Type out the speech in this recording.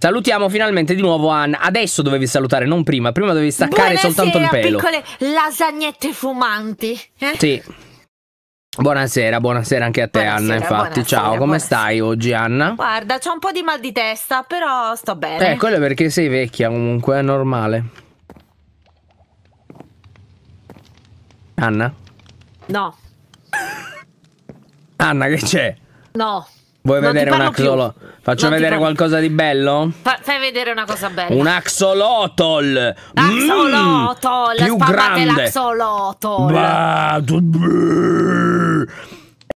Salutiamo finalmente di nuovo Anna. Adesso dovevi salutare, non prima. Prima dovevi staccare Buonasera, soltanto il pelo. piccole lasagnette fumanti. Eh? Sì. Buonasera, buonasera anche a te buonasera, Anna, infatti. Ciao, come stai oggi Anna? Guarda, ho un po' di mal di testa, però sto bene. Eh, quello è perché sei vecchia comunque, è normale. Anna? No. Anna, che c'è? No. Vuoi non vedere un axolotl? Più. Faccio non vedere qualcosa di bello? Fa fai vedere una cosa bella. Un axolotl. Axolotl. Mm, più grande. L'axolotl.